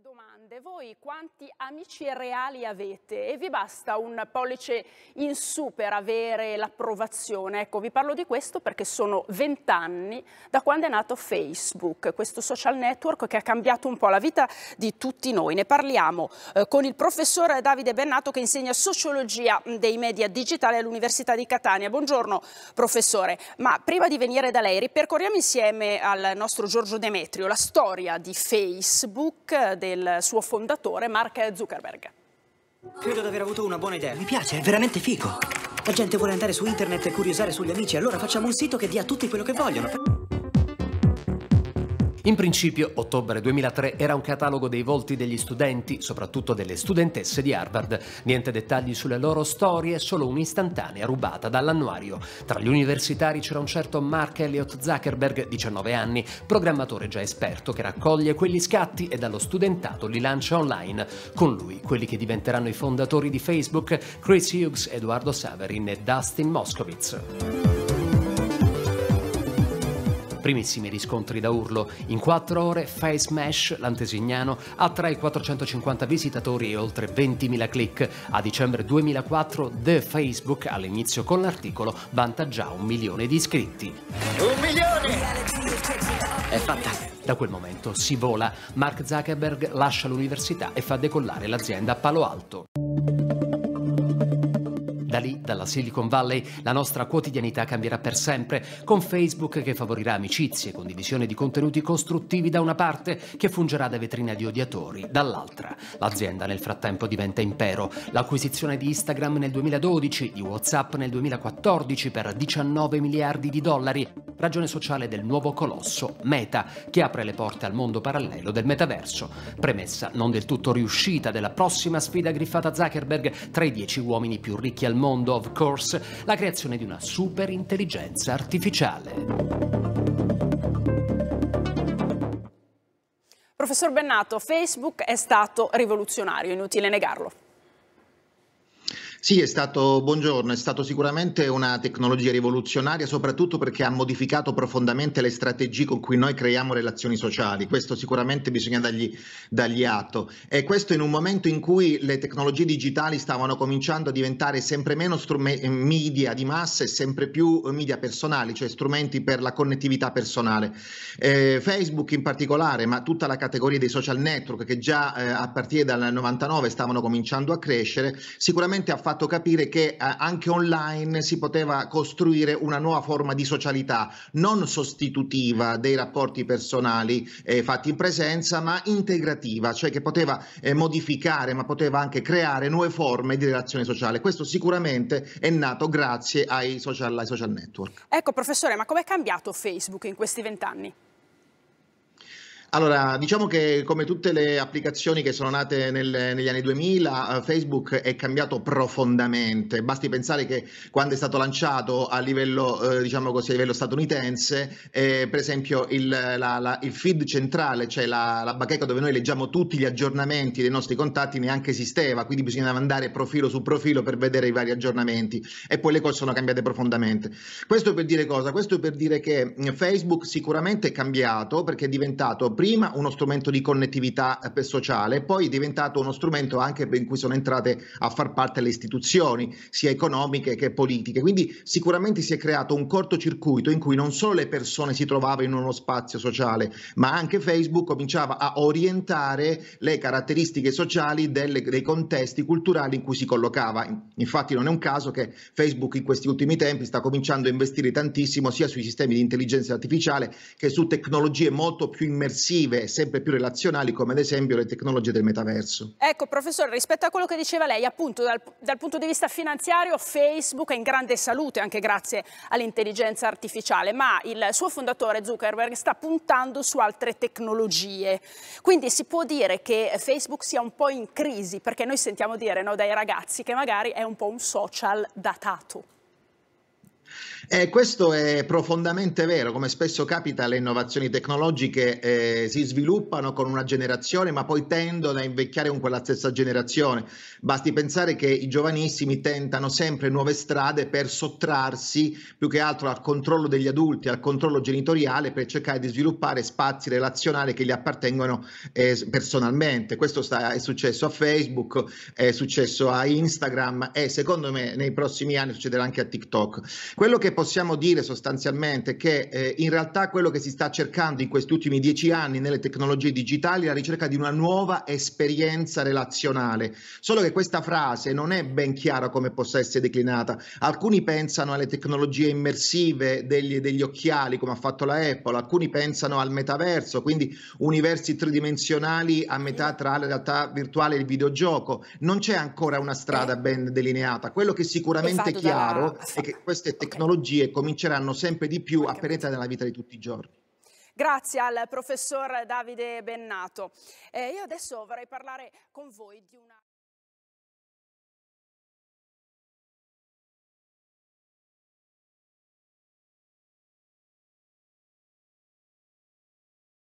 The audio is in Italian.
domande. Voi quanti amici reali avete e vi basta un pollice in su per avere l'approvazione? Ecco, vi parlo di questo perché sono vent'anni da quando è nato Facebook, questo social network che ha cambiato un po' la vita di tutti noi. Ne parliamo eh, con il professore Davide Bennato che insegna sociologia mm, dei media digitali all'Università di Catania. Buongiorno professore, ma prima di venire da lei ripercorriamo insieme al nostro Giorgio Demetrio la storia di Facebook, del suo fondatore Mark Zuckerberg. Credo di aver avuto una buona idea. Mi piace, è veramente figo. La gente vuole andare su internet e curiosare sugli amici, allora facciamo un sito che dia a tutti quello che vogliono. In principio, ottobre 2003 era un catalogo dei volti degli studenti, soprattutto delle studentesse di Harvard. Niente dettagli sulle loro storie, solo un'istantanea rubata dall'annuario. Tra gli universitari c'era un certo Mark Elliott Zuckerberg, 19 anni, programmatore già esperto che raccoglie quegli scatti e dallo studentato li lancia online. Con lui quelli che diventeranno i fondatori di Facebook, Chris Hughes, Eduardo Saverin e Dustin Moscovitz. Primissimi riscontri da urlo. In 4 ore Face Mesh, l'antesignano, attrae 450 visitatori e oltre 20.000 click. A dicembre 2004 The Facebook all'inizio con l'articolo vanta già un milione di iscritti. Un milione! È fatta. Da quel momento si vola. Mark Zuckerberg lascia l'università e fa decollare l'azienda a Palo Alto lì, dalla Silicon Valley, la nostra quotidianità cambierà per sempre, con Facebook che favorirà amicizie, condivisione di contenuti costruttivi da una parte, che fungerà da vetrina di odiatori dall'altra. L'azienda nel frattempo diventa impero. L'acquisizione di Instagram nel 2012, di WhatsApp nel 2014 per 19 miliardi di dollari, ragione sociale del nuovo colosso Meta, che apre le porte al mondo parallelo del metaverso. Premessa non del tutto riuscita della prossima sfida griffata a Zuckerberg tra i 10 uomini più ricchi al mondo mondo, of course, la creazione di una super intelligenza artificiale. Professor Bennato, Facebook è stato rivoluzionario, inutile negarlo. Sì, è stato, buongiorno, è stato sicuramente una tecnologia rivoluzionaria, soprattutto perché ha modificato profondamente le strategie con cui noi creiamo relazioni sociali. Questo sicuramente bisogna dargli, dargli atto. E questo in un momento in cui le tecnologie digitali stavano cominciando a diventare sempre meno strum- media di massa e sempre più media personali, cioè strumenti per la connettività personale. Eh, Facebook in particolare, ma tutta la categoria dei social network che già eh, a partire dal 99 stavano cominciando a crescere, sicuramente ha fatto fatto capire che eh, anche online si poteva costruire una nuova forma di socialità, non sostitutiva dei rapporti personali eh, fatti in presenza, ma integrativa, cioè che poteva eh, modificare, ma poteva anche creare nuove forme di relazione sociale. Questo sicuramente è nato grazie ai social, ai social network. Ecco, professore, ma com'è cambiato Facebook in questi vent'anni? Allora, diciamo che come tutte le applicazioni che sono nate nel, negli anni 2000, eh, Facebook è cambiato profondamente. Basti pensare che quando è stato lanciato a livello, eh, diciamo così, a livello statunitense, eh, per esempio il, la, la, il, feed centrale, cioè la, la bacheca dove noi leggiamo tutti gli aggiornamenti dei nostri contatti, neanche esisteva, quindi bisognava andare profilo su profilo per vedere i vari aggiornamenti e poi le cose sono cambiate profondamente. Questo per dire cosa? Questo per dire che mm, Facebook sicuramente è cambiato perché è diventato prima uno strumento di connettività eh, sociale poi è diventato uno strumento anche in cui sono entrate a far parte le istituzioni, sia economiche che politiche. Quindi sicuramente si è creato un cortocircuito in cui non solo le persone si trovavano in uno spazio sociale, ma anche Facebook cominciava a orientare le caratteristiche sociali delle, dei contesti culturali in cui si collocava. Infatti non è un caso che Facebook in questi ultimi tempi sta cominciando a investire tantissimo sia sui sistemi di intelligenza artificiale che su tecnologie molto più immersive immersive e sempre più relazionali come ad esempio le tecnologie del metaverso. Ecco professore, rispetto a quello che diceva lei, appunto dal, dal punto di vista finanziario Facebook è in grande salute anche grazie all'intelligenza artificiale, ma il suo fondatore Zuckerberg sta puntando su altre tecnologie. Quindi si può dire che Facebook sia un po' in crisi, perché noi sentiamo dire no, dai ragazzi che magari è un po' un social datato. E eh, questo è profondamente vero, come spesso capita le innovazioni tecnologiche eh, si sviluppano con una generazione ma poi tendono a invecchiare con quella stessa generazione. Basti pensare che i giovanissimi tentano sempre nuove strade per sottrarsi più che altro al controllo degli adulti, al controllo genitoriale per cercare di sviluppare spazi relazionali che gli appartengono eh, personalmente. Questo sta, è successo a Facebook, è successo a Instagram e secondo me nei prossimi anni succederà anche a TikTok. Quello che possiamo dire sostanzialmente è che eh, in realtà quello che si sta cercando in questi ultimi dieci anni nelle tecnologie digitali è la ricerca di una nuova esperienza relazionale. Solo che questa frase non è ben chiara come possa essere declinata. Alcuni pensano alle tecnologie immersive degli, degli occhiali, come ha fatto la Apple, alcuni pensano al metaverso, quindi universi tridimensionali a metà tra la realtà virtuale e il videogioco. Non c'è ancora una strada ben delineata. Quello che sicuramente è chiaro è che queste tecnologie tecnologie cominceranno sempre di più a penetrare nella vita di tutti i giorni. Grazie al professor Davide Bennato. Eh, io adesso vorrei parlare con voi di una...